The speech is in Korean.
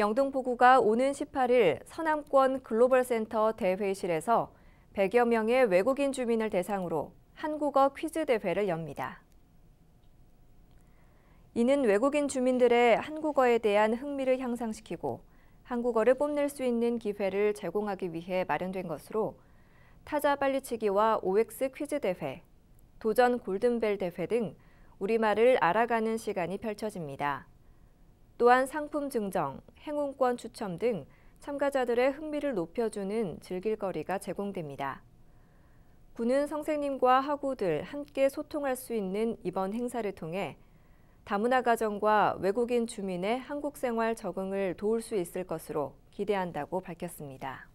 영등포구가 오는 18일 서남권 글로벌센터 대회의실에서 100여 명의 외국인 주민을 대상으로 한국어 퀴즈 대회를 엽니다. 이는 외국인 주민들의 한국어에 대한 흥미를 향상시키고 한국어를 뽐낼 수 있는 기회를 제공하기 위해 마련된 것으로 타자 빨리치기와 OX 퀴즈 대회, 도전 골든벨 대회 등 우리말을 알아가는 시간이 펼쳐집니다. 또한 상품 증정, 행운권 추첨 등 참가자들의 흥미를 높여주는 즐길거리가 제공됩니다. 군은 선생님과 학우들 함께 소통할 수 있는 이번 행사를 통해 다문화 가정과 외국인 주민의 한국 생활 적응을 도울 수 있을 것으로 기대한다고 밝혔습니다.